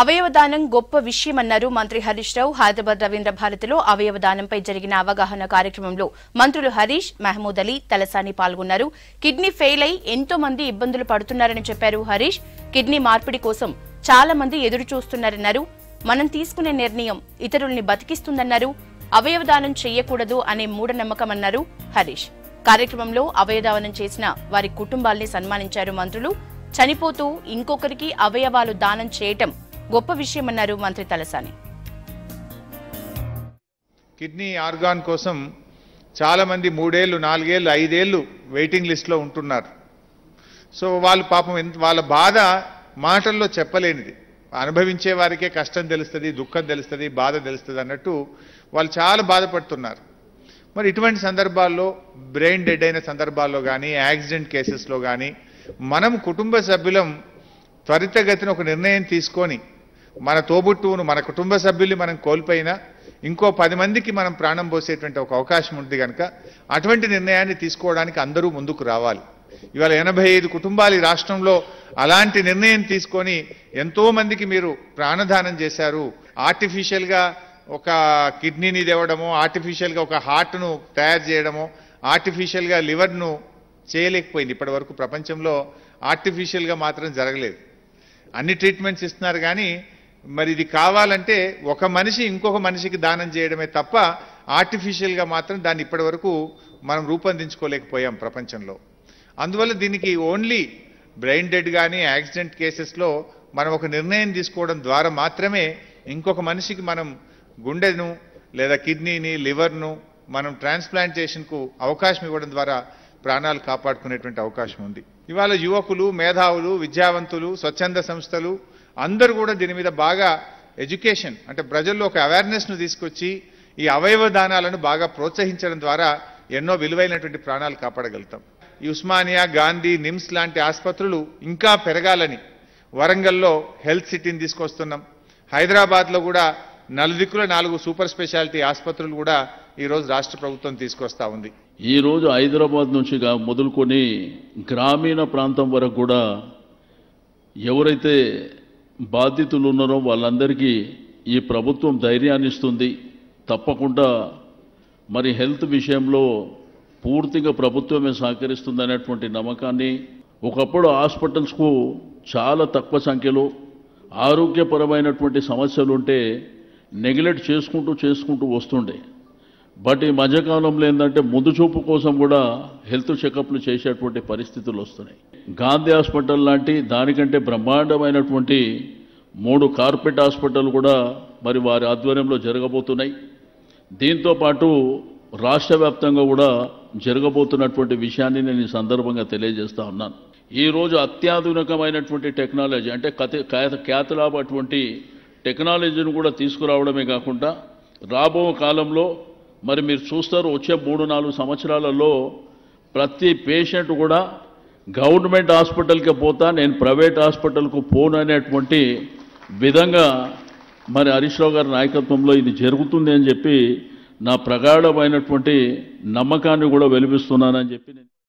అవయవదానం గొప్ప విషయమన్నారు మంత్రి హరీష్ రావు హైదరాబాద్ రవీంద్ర భారతిలో అవయవదానంపై జరిగిన అవగాహన కార్యక్రమంలో మంత్రులు హరీష్ మహమూద్ అలీ తలసాని పాల్గొన్నారు కిడ్నీ ఫెయిల్ అయి ఎంతో మంది ఇబ్బందులు పడుతున్నారని చెప్పారు హరీష్ కిడ్నీ మార్పిడి కోసం చాలా మంది ఎదురు చూస్తున్నారన్నారు మనం తీసుకునే నిర్ణయం ఇతరుల్ని బతికిస్తుందన్నారు అవయవదానం చేయకూడదు అనే మూఢనమ్మకమన్నారు హరీష్ కార్యక్రమంలో అవయవదానం చేసిన వారి కుటుంబాల్ని సన్మానించారు మంత్రులు చనిపోతూ ఇంకొకరికి అవయవాలు దానం చేయటం గొప్ప విషయమన్నారు మంత్రి తలసాని కిడ్నీ ఆర్గాన్ కోసం చాలామంది మూడేళ్ళు నాలుగేళ్ళు ఐదేళ్ళు వెయిటింగ్ లిస్ట్లో ఉంటున్నారు సో వాళ్ళు పాపం ఎంత వాళ్ళ బాధ మాటల్లో చెప్పలేనిది అనుభవించే వారికే కష్టం తెలుస్తుంది దుఃఖం తెలుస్తుంది బాధ తెలుస్తుంది అన్నట్టు వాళ్ళు చాలా బాధపడుతున్నారు మరి ఇటువంటి సందర్భాల్లో బ్రెయిన్ డెడ్ అయిన సందర్భాల్లో కానీ యాక్సిడెంట్ కేసెస్లో కానీ మనం కుటుంబ సభ్యులం త్వరితగతిన ఒక నిర్ణయం తీసుకొని మన తోబుట్టువును మన కుటుంబ సభ్యుల్ని మనం కోల్పోయినా ఇంకో పది మందికి మనం ప్రాణం పోసేటువంటి ఒక అవకాశం ఉంది కనుక అటువంటి నిర్ణయాన్ని తీసుకోవడానికి అందరూ ముందుకు రావాలి ఇవాళ ఎనభై ఐదు కుటుంబాలు ఈ రాష్ట్రంలో అలాంటి నిర్ణయం తీసుకొని ఎంతో మందికి మీరు ప్రాణదానం చేశారు ఆర్టిఫిషియల్గా ఒక కిడ్నీని తేవడము ఆర్టిఫిషియల్గా ఒక హార్ట్ను తయారు చేయడము ఆర్టిఫిషియల్గా లివర్ను చేయలేకపోయింది ఇప్పటి వరకు ప్రపంచంలో ఆర్టిఫిషియల్గా మాత్రం జరగలేదు అన్ని ట్రీట్మెంట్స్ ఇస్తున్నారు కానీ మరి ఇది కావాలంటే ఒక మనిషి ఇంకొక మనిషికి దానం చేయడమే తప్ప ఆర్టిఫిషియల్గా మాత్రం దాన్ని ఇప్పటి వరకు మనం రూపొందించుకోలేకపోయాం ప్రపంచంలో అందువల్ల దీనికి ఓన్లీ బ్రెయిన్ డెడ్ కానీ యాక్సిడెంట్ కేసెస్లో మనం ఒక నిర్ణయం తీసుకోవడం ద్వారా మాత్రమే ఇంకొక మనిషికి మనం గుండెను లేదా కిడ్నీని లివర్ను మనం ట్రాన్స్ప్లాంటేషన్కు అవకాశం ఇవ్వడం ద్వారా ప్రాణాలు కాపాడుకునేటువంటి అవకాశం ఉంది ఇవాళ యువకులు మేధావులు విద్యావంతులు స్వచ్ఛంద సంస్థలు అందరూ కూడా దీని మీద బాగా ఎడ్యుకేషన్ అంటే ప్రజల్లో ఒక అవేర్నెస్ను తీసుకొచ్చి ఈ అవయవ దానాలను బాగా ప్రోత్సహించడం ద్వారా ఎన్నో విలువైనటువంటి ప్రాణాలు కాపాడగలుగుతాం ఉస్మానియా గాంధీ నిమ్స్ లాంటి ఆసుపత్రులు ఇంకా పెరగాలని వరంగల్లో హెల్త్ సిటీని తీసుకొస్తున్నాం హైదరాబాద్లో కూడా నలుదిక్కుల నాలుగు సూపర్ స్పెషాలిటీ ఆసుపత్రులు కూడా ఈరోజు రాష్ట్ర ప్రభుత్వం తీసుకొస్తా ఉంది ఈరోజు హైదరాబాద్ నుంచి మొదలుకొని గ్రామీణ ప్రాంతం వరకు కూడా ఎవరైతే బాధితులు ఉన్నారో వాళ్ళందరికీ ఈ ప్రభుత్వం ధైర్యాన్ని ఇస్తుంది తప్పకుండా మరి హెల్త్ విషయంలో పూర్తిగా ప్రభుత్వమే సహకరిస్తుంది అనేటువంటి నమ్మకాన్ని ఒకప్పుడు హాస్పిటల్స్కు చాలా తక్కువ సంఖ్యలో ఆరోగ్యపరమైనటువంటి సమస్యలు ఉంటే నెగ్లెక్ట్ చేసుకుంటూ చేసుకుంటూ వస్తుండే బట్ ఈ మధ్యకాలంలో ఏంటంటే ముందు చూపు కోసం కూడా హెల్త్ చెకప్లు చేసేటువంటి పరిస్థితులు వస్తున్నాయి గాంధీ హాస్పిటల్ లాంటి దానికంటే బ్రహ్మాండమైనటువంటి మూడు కార్పొరేట్ హాస్పిటల్ కూడా మరి వారి ఆధ్వర్యంలో జరగబోతున్నాయి దీంతోపాటు రాష్ట్ర వ్యాప్తంగా కూడా జరగబోతున్నటువంటి విషయాన్ని నేను ఈ సందర్భంగా తెలియజేస్తా ఉన్నాను ఈరోజు అత్యాధునికమైనటువంటి టెక్నాలజీ అంటే కథ ఖ్యాతలాబ్ అటువంటి టెక్నాలజీని కూడా తీసుకురావడమే కాకుండా రాబో కాలంలో మరి మీరు చూస్తారు వచ్చే మూడు నాలుగు సంవత్సరాలలో ప్రతి పేషెంట్ కూడా గవర్నమెంట్ హాస్పిటల్కి పోతా నేను ప్రైవేట్ హాస్పిటల్కు పోను అనేటువంటి విధంగా మరి హరీష్ రావు గారి నాయకత్వంలో ఇది జరుగుతుంది అని చెప్పి నా ప్రగాఢమైనటువంటి నమ్మకాన్ని కూడా వెలిపిస్తున్నానని చెప్పి నేను